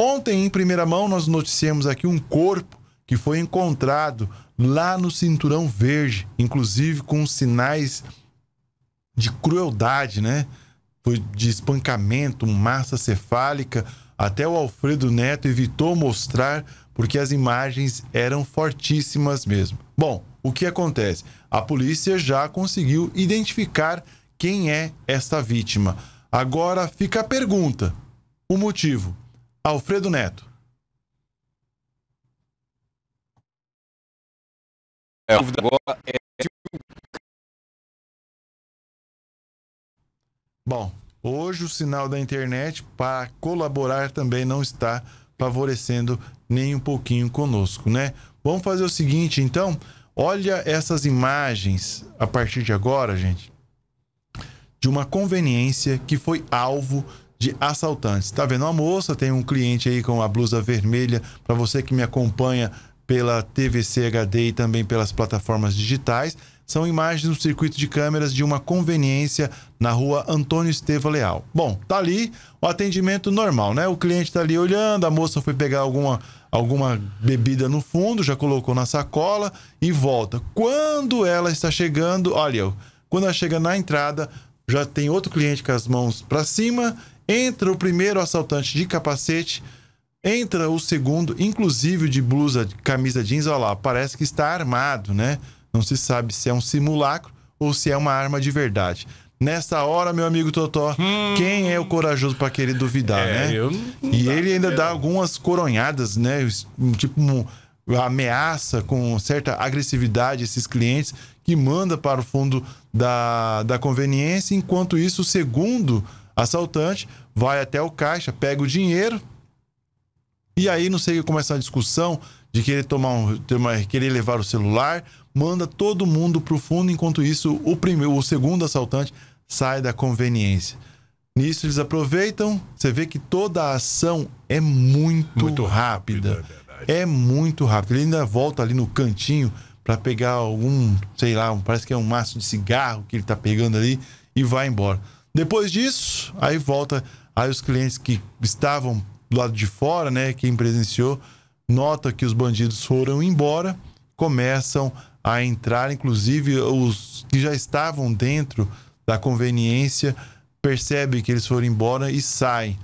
Ontem, em primeira mão, nós noticiamos aqui um corpo que foi encontrado lá no Cinturão Verde, inclusive com sinais de crueldade, né? Foi de espancamento, massa cefálica. Até o Alfredo Neto evitou mostrar porque as imagens eram fortíssimas mesmo. Bom, o que acontece? A polícia já conseguiu identificar quem é esta vítima. Agora fica a pergunta: o motivo? Alfredo Neto. É, agora é Bom, hoje o sinal da internet para colaborar também não está favorecendo nem um pouquinho conosco, né? Vamos fazer o seguinte, então. Olha essas imagens a partir de agora, gente, de uma conveniência que foi alvo de assaltantes. Tá vendo uma moça, tem um cliente aí com a blusa vermelha. Para você que me acompanha pela TVC HD e também pelas plataformas digitais, são imagens do circuito de câmeras de uma conveniência na rua Antônio Esteva Leal. Bom, tá ali o atendimento normal, né? O cliente tá ali olhando, a moça foi pegar alguma alguma bebida no fundo, já colocou na sacola e volta. Quando ela está chegando, olha, quando ela chega na entrada, já tem outro cliente com as mãos para cima Entra o primeiro assaltante de capacete, entra o segundo, inclusive de blusa, camisa jeans, olha lá, parece que está armado, né? Não se sabe se é um simulacro ou se é uma arma de verdade. Nessa hora, meu amigo Totó, hum... quem é o corajoso para querer duvidar, é, né? Eu... E ele ainda dá algumas coronhadas, né? Tipo ameaça com certa agressividade esses clientes que manda para o fundo da, da conveniência. Enquanto isso, o segundo assaltante vai até o caixa, pega o dinheiro, e aí não sei começa a discussão de querer tomar um, querer levar o celular, manda todo mundo pro fundo, enquanto isso o primeiro, o segundo assaltante sai da conveniência. Nisso eles aproveitam, você vê que toda a ação é muito, muito rápida. É, é muito rápida. Ele ainda volta ali no cantinho para pegar algum, sei lá, parece que é um maço de cigarro que ele tá pegando ali e vai embora. Depois disso, aí volta, aí os clientes que estavam do lado de fora, né, quem presenciou, nota que os bandidos foram embora, começam a entrar, inclusive os que já estavam dentro da conveniência percebem que eles foram embora e saem.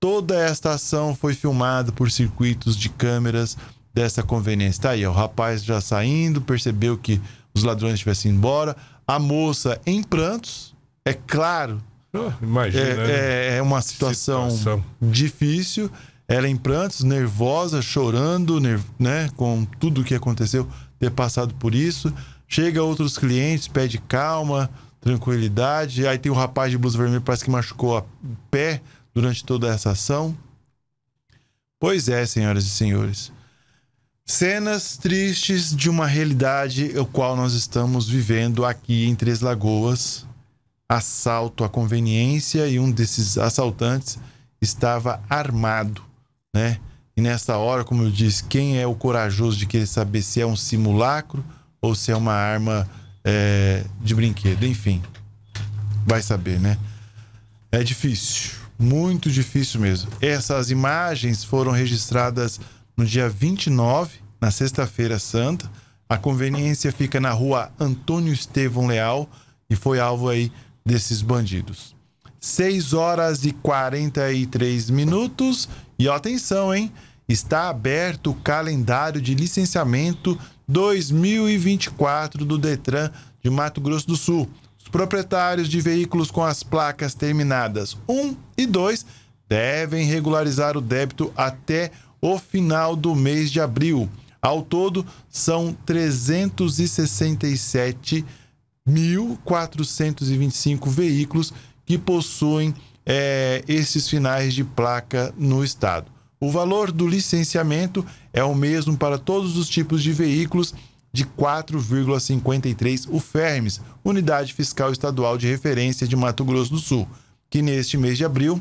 Toda esta ação foi filmada por circuitos de câmeras dessa conveniência. Tá aí, ó, o rapaz já saindo, percebeu que os ladrões estivessem embora, a moça em prantos, é claro ah, imagina. É, né? é, é, uma situação, situação, difícil. Ela em prantos, nervosa, chorando, né? Com tudo o que aconteceu, ter passado por isso. Chega outros clientes, pede calma, tranquilidade. Aí tem o rapaz de blusa vermelha, parece que machucou o pé durante toda essa ação. Pois é, senhoras e senhores. Cenas tristes de uma realidade o qual nós estamos vivendo aqui em Três Lagoas, assalto à conveniência e um desses assaltantes estava armado, né? E nessa hora, como eu disse, quem é o corajoso de querer saber se é um simulacro ou se é uma arma é, de brinquedo? Enfim, vai saber, né? É difícil, muito difícil mesmo. Essas imagens foram registradas no dia 29, na Sexta-feira Santa. A conveniência fica na rua Antônio Estevão Leal e foi alvo aí desses bandidos. 6 horas e 43 minutos e atenção, hein? Está aberto o calendário de licenciamento 2024 do Detran de Mato Grosso do Sul. Os proprietários de veículos com as placas terminadas 1 e 2 devem regularizar o débito até o final do mês de abril. Ao todo, são 367 1.425 veículos que possuem é, esses finais de placa no estado. O valor do licenciamento é o mesmo para todos os tipos de veículos de 4,53 o Unidade Fiscal Estadual de Referência de Mato Grosso do Sul, que neste mês de abril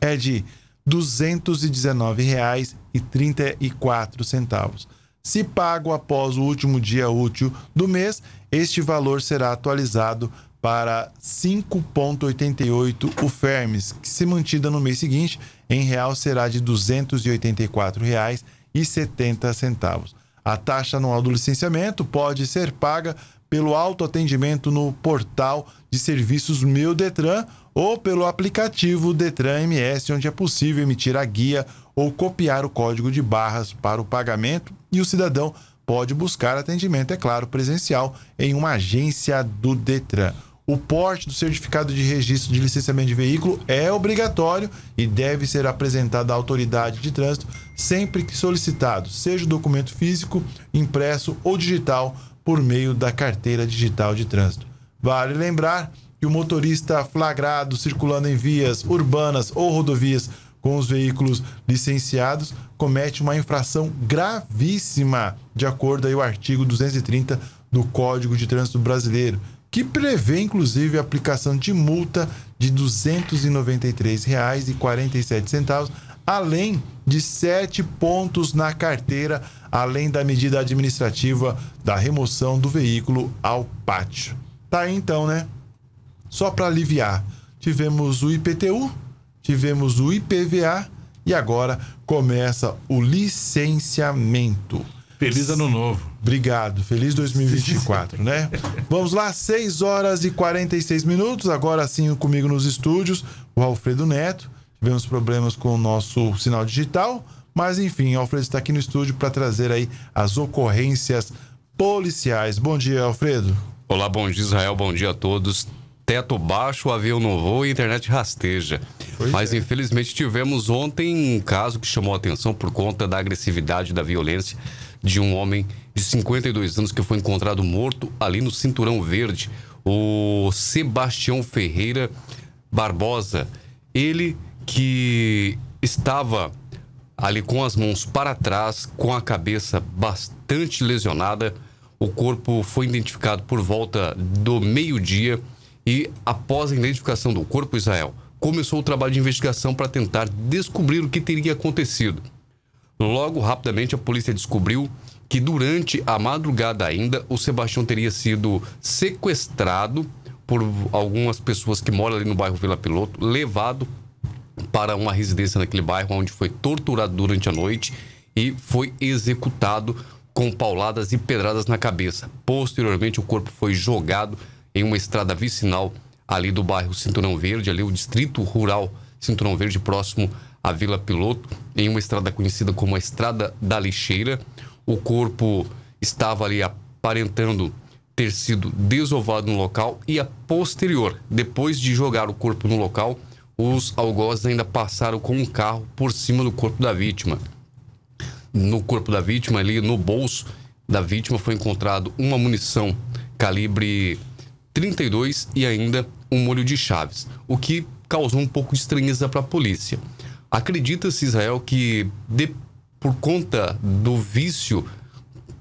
é de R$ 219,34. Se pago após o último dia útil do mês, este valor será atualizado para 5,88 o Fermes, que se mantida no mês seguinte, em real será de R$ 284,70. A taxa anual do licenciamento pode ser paga pelo autoatendimento no portal de serviços Meu Detran ou pelo aplicativo Detran MS, onde é possível emitir a guia ou copiar o código de barras para o pagamento e o cidadão pode buscar atendimento, é claro, presencial em uma agência do Detran. O porte do certificado de registro de licenciamento de veículo é obrigatório e deve ser apresentado à autoridade de trânsito sempre que solicitado, seja o documento físico, impresso ou digital por meio da carteira digital de trânsito. Vale lembrar que o motorista flagrado circulando em vias urbanas ou rodovias com os veículos licenciados comete uma infração gravíssima, de acordo aí o artigo 230 do Código de Trânsito Brasileiro, que prevê inclusive a aplicação de multa de R$ 293,47 além de sete pontos na carteira, além da medida administrativa da remoção do veículo ao pátio. Tá aí então, né? Só para aliviar, tivemos o IPTU, tivemos o IPVA e agora começa o licenciamento. Feliz ano novo. Obrigado. Feliz 2024, né? Vamos lá, 6 horas e 46 minutos. Agora sim, comigo nos estúdios, o Alfredo Neto Vemos problemas com o nosso sinal digital, mas enfim, Alfredo está aqui no estúdio para trazer aí as ocorrências policiais. Bom dia, Alfredo. Olá, bom dia, Israel. Bom dia a todos. Teto baixo, avião não voa e internet rasteja. Pois Mas é. infelizmente tivemos ontem um caso que chamou a atenção por conta da agressividade da violência de um homem de 52 anos que foi encontrado morto ali no Cinturão Verde, o Sebastião Ferreira Barbosa. Ele que estava ali com as mãos para trás, com a cabeça bastante lesionada. O corpo foi identificado por volta do meio-dia e, após a identificação do corpo, Israel começou o trabalho de investigação para tentar descobrir o que teria acontecido. Logo, rapidamente, a polícia descobriu que durante a madrugada ainda o Sebastião teria sido sequestrado por algumas pessoas que moram ali no bairro Vila Piloto, levado para uma residência naquele bairro, onde foi torturado durante a noite e foi executado com pauladas e pedradas na cabeça. Posteriormente, o corpo foi jogado em uma estrada vicinal ali do bairro Cinturão Verde, ali o distrito rural Cinturão Verde, próximo à Vila Piloto, em uma estrada conhecida como a Estrada da Lixeira. O corpo estava ali aparentando ter sido desovado no local e a posterior, depois de jogar o corpo no local, os algozes ainda passaram com um carro por cima do corpo da vítima. No corpo da vítima, ali no bolso da vítima, foi encontrado uma munição calibre 32 e ainda um molho de chaves, o que causou um pouco de estranheza para a polícia. Acredita-se, Israel, que de, por conta do vício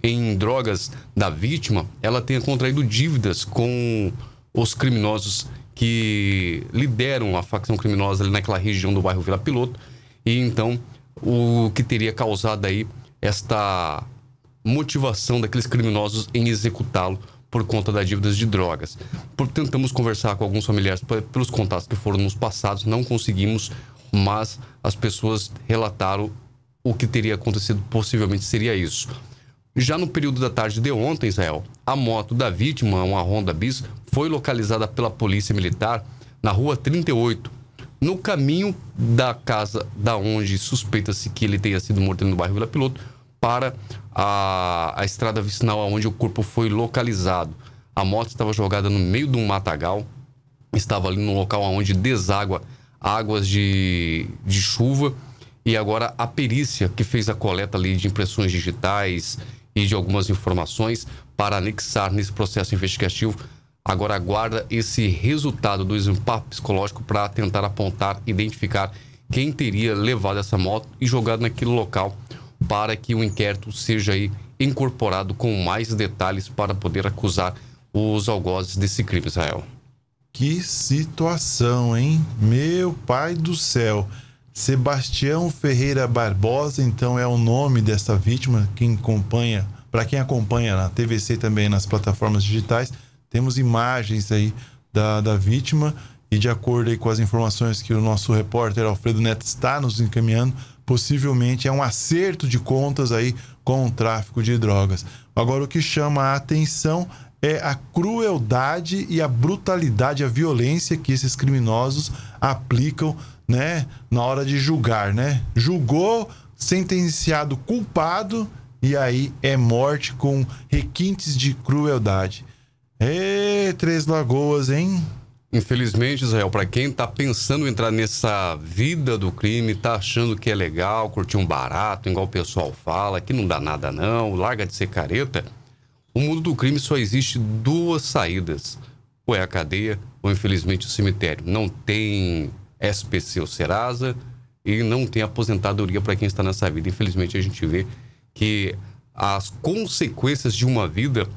em drogas da vítima, ela tenha contraído dívidas com os criminosos que lideram a facção criminosa ali naquela região do bairro Vila Piloto. E então, o que teria causado aí esta motivação daqueles criminosos em executá-lo por conta das dívidas de drogas. Por, tentamos conversar com alguns familiares pelos contatos que foram nos passados, não conseguimos, mas as pessoas relataram o que teria acontecido, possivelmente seria isso. Já no período da tarde de ontem, Israel, a moto da vítima, uma Honda Bis, foi localizada pela Polícia Militar na rua 38, no caminho da casa da onde suspeita-se que ele tenha sido morto no bairro Vila Piloto para a, a estrada vicinal onde o corpo foi localizado. A moto estava jogada no meio de um matagal, estava ali no local onde deságua águas de, de chuva. E agora a perícia que fez a coleta ali de impressões digitais e de algumas informações para anexar nesse processo investigativo. Agora aguarda esse resultado do desempate psicológico para tentar apontar, identificar quem teria levado essa moto e jogado naquele local para que o inquérito seja aí incorporado com mais detalhes para poder acusar os algozes desse crime, Israel. Que situação, hein? Meu pai do céu. Sebastião Ferreira Barbosa, então é o nome dessa vítima, quem acompanha, para quem acompanha na TVC também nas plataformas digitais, temos imagens aí da, da vítima e de acordo com as informações que o nosso repórter Alfredo Neto está nos encaminhando, possivelmente é um acerto de contas aí com o tráfico de drogas. Agora o que chama a atenção é a crueldade e a brutalidade, a violência que esses criminosos aplicam né, na hora de julgar, né? Julgou, sentenciado culpado e aí é morte com requintes de crueldade. Ê, Três Lagoas, hein? Infelizmente, Israel, para quem está pensando em entrar nessa vida do crime, está achando que é legal, curtir um barato, igual o pessoal fala, que não dá nada não, larga de ser careta. O mundo do crime só existe duas saídas: ou é a cadeia, ou infelizmente o cemitério. Não tem SPC ou Serasa, e não tem aposentadoria para quem está nessa vida. Infelizmente, a gente vê que as consequências de uma vida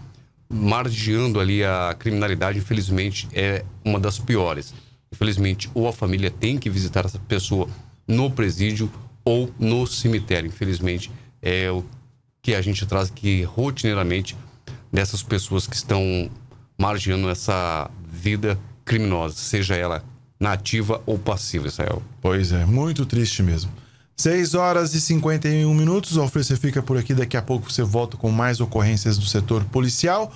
margeando ali a criminalidade, infelizmente, é uma das piores. Infelizmente, ou a família tem que visitar essa pessoa no presídio ou no cemitério. Infelizmente, é o que a gente traz que rotineiramente dessas pessoas que estão margiando essa vida criminosa, seja ela na ativa ou passiva, Israel. Pois é, muito triste mesmo. 6 horas e 51 minutos. Alfredo, você fica por aqui. Daqui a pouco você volta com mais ocorrências do setor policial.